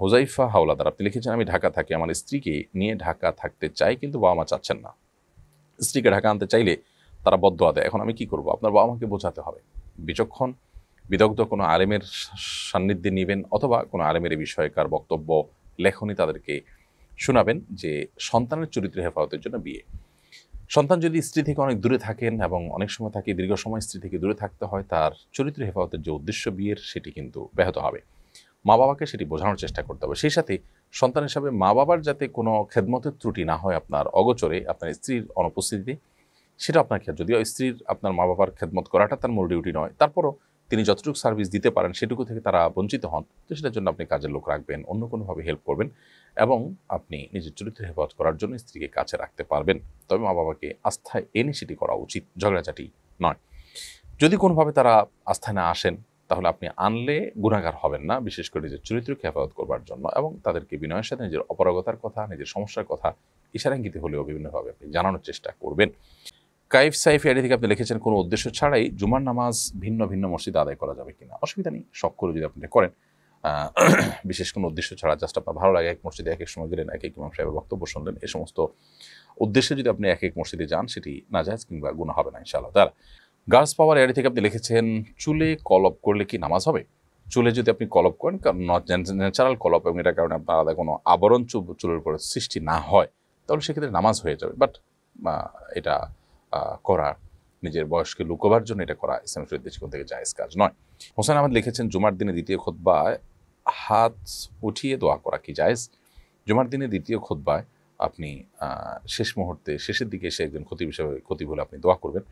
হোজাইফা হাওলাদার আপনি লিখেছেন আমি ঢাকা থাকি আমার স্ত্রীকে নিয়ে ঢাকা থাকতে চাই কিন্তু বাবা মা চাচ্ছেন না স্ত্রীকে ঢাকা আনতে চাইলে তারা বদ্ধ আদায় এখন আমি কি করব আপনার বাবা মাকে বোঝাতে হবে বিচক্ষণ বিদগ্ধ কোনো আলেমের সান্নিধ্যে নেবেন অথবা কোনো আলেমের বিষয়কার বক্তব্য লেখনই তাদেরকে শোনাবেন যে সন্তানের চরিত্র হেফাজতের জন্য বিয়ে সন্তান যদি স্ত্রী থেকে অনেক দূরে থাকেন এবং অনেক সময় থাকে দীর্ঘ সময় স্ত্রী থেকে দূরে থাকতে হয় তার চরিত্র হেফাজতের যে উদ্দেশ্য বিয়ের সেটি কিন্তু ব্যাহত হবে মা বাবাকে সেটি বোঝানোর চেষ্টা করতে হবে সেই সাথে সন্তান হিসাবে মা বাবার যাতে কোনো খেদমতের ত্রুটি না হয় আপনার অগোচরে আপনার স্ত্রীর অনুপস্থিতিতে সেটা আপনার খেয়াল যদিও স্ত্রীর আপনার মা বাবার খেদমত করাটা তার মূল ডিউটি নয় তারপরও তিনি যতটুকু সার্ভিস দিতে পারেন সেটুকু থেকে তারা বঞ্চিত হন তো সেটার জন্য আপনি কাজের লোক রাখবেন অন্য কোনোভাবে হেল্প করবেন এবং আপনি নিজের চরিত্রের হেফাজত করার জন্য স্ত্রীকে কাছে রাখতে পারবেন তবে মা বাবাকে আস্থায় এনে সেটি করা উচিত ঝগড়াঝাটি নয় যদি কোনোভাবে তারা আস্থায় না আসেন তাহলে আপনি আনলে গুণাগার হবেন না বিশেষ করে নিজের চরিত্রকে হেফাজত করবার জন্য এবং তাদেরকে বিনয়ের সাথে নিজের অপারগতার কথা নিজের সমস্যার কথা ইশারাঙ্গিতে হলেও বিভিন্নভাবে আপনি জানানোর চেষ্টা করবেন কাইফ সাইফ এডি থেকে আপনি লিখেছেন কোনো উদ্দেশ্য ছাড়াই জুমার নামাজ ভিন্ন ভিন্ন মসজিদে আদায় করা যাবে কিনা অসুবিধা নেই শখ করে যদি আপনি করেন বিশেষ কোনো উদ্দেশ্য ছাড়া জাস্ট আপনার ভালো লাগে এক মসজিদে এক এক সময় গেলেন এক এক ইমাম সাহেবের বক্তব্য শুনলেন এ সমস্ত উদ্দেশ্যে যদি আপনি এক এক মসজিদে যান সেটি নাজাজ কিংবা গুণা হবে না ইনশাআল্লাহ তারা গার্লস পাওয়ার এয়ারি থেকে আপনি লিখেছেন চুলে কলপ করলে কি নামাজ হবে চুলে যদি আপনি কলপ করেন কারণ ন্যাচারাল কলপ এবং এটার কারণে আপনার আলাদা কোনো আবরণ চুলের উপর সৃষ্টি না হয় তাহলে সেক্ষেত্রে নামাজ হয়ে যাবে বাট এটা করা নিজের বয়সকে লুকোবার জন্য এটা করা ইসলাম শরীর দৃষ্টিকোণ থেকে জায়েজ কাজ নয় হোসেন আহমেদ লিখেছেন জুমার দিনে দ্বিতীয় খোদ্বায় হাত উঠিয়ে দোয়া করা কি জায়েজ জুমার দিনে দ্বিতীয় খোদ্বায় আপনি শেষ মুহূর্তে শেষের দিকে এসে একজন ক্ষতি হিসাবে ক্ষতি বলে আপনি দোয়া করবেন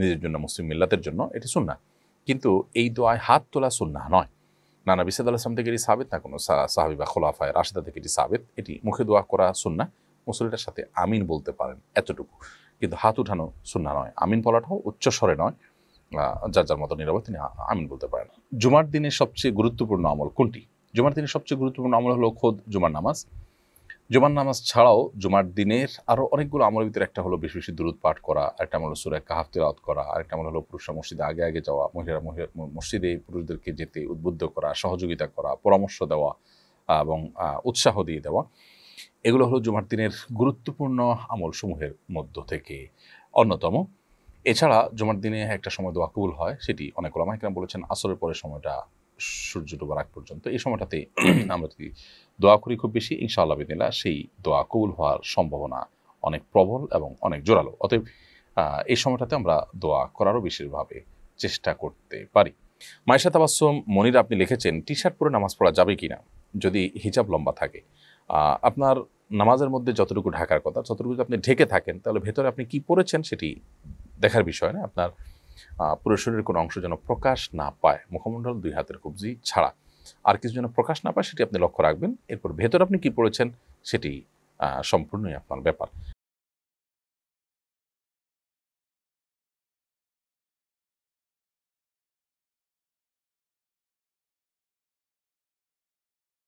নিজের জন্য মুসলিম মিল্লাতের জন্য এটি সুন্না কিন্তু এই দোয়ায় হাত তোলা সুন্না নয় নানা বিসাদ আলাহাম থেকে এটি সাবেত না কোনো সাহাবি বা খোলাফায় রাশেদা থেকে এটি সাবেত এটি মুখে দোয়া করা সুন্না মুসলিটার সাথে আমিন বলতে পারেন এতটুকু কিন্তু হাত উঠানো সুন্না নয় আমিন বলাটাও উচ্চস্বরে নয় যার যার মতো নীরবে তিনি আমিন বলতে পারেন জুমার দিনে সবচেয়ে গুরুত্বপূর্ণ আমল কোনটি জুমার দিনে সবচেয়ে গুরুত্বপূর্ণ আমল হলো খোদ জুমার নামাজ জুমার নামাজ ছাড়াও জুমার দিনের আরও অনেকগুলো আমলের ভিতরে একটা হলো বেশি বেশি দূরত পাঠ করা একটা আমল সুরে কাহাফ তেলাওত করা আরেকটা আমল হলো পুরুষরা মসজিদে আগে আগে যাওয়া মহিলারা মসজিদে পুরুষদেরকে যেতে উদ্বুদ্ধ করা সহযোগিতা করা পরামর্শ দেওয়া এবং উৎসাহ দিয়ে দেওয়া এগুলো হলো জুমার দিনের গুরুত্বপূর্ণ আমলসমূহের মধ্য থেকে অন্যতম এছাড়া জুমার দিনে একটা সময় দোয়া কবুল হয় সেটি অনেক ওলামাইকরাম বলেছেন আসরের পরে সময়টা সূর্য ডোবার আগ পর্যন্ত এই সময়টাতে আমরা যদি দোয়া করি খুব বেশি ইনশাআল্লাহ বিদিনা সেই দোয়া কবুল হওয়ার সম্ভাবনা অনেক প্রবল এবং অনেক জোরালো অতএব এই সময়টাতে আমরা দোয়া করারও বেশিরভাবে চেষ্টা করতে পারি মাইশা তাবাসম মনির আপনি লিখেছেন টি শার্ট পরে নামাজ পড়া যাবে কি না যদি হিজাব লম্বা থাকে আপনার নামাজের মধ্যে যতটুকু ঢাকার কথা ততটুকু আপনি ঢেকে থাকেন তাহলে ভেতরে আপনি কি পড়েছেন সেটি দেখার বিষয় না আপনার পুরো শরীরের কোনো অংশ যেন প্রকাশ না পায় মুখমণ্ডল দুই হাতের কবজি ছাড়া আর কিছু যেন প্রকাশ না পায় সেটি আপনি লক্ষ্য রাখবেন এরপর ভেতর আপনি কি পড়েছেন সেটি সম্পূর্ণই আপনার ব্যাপার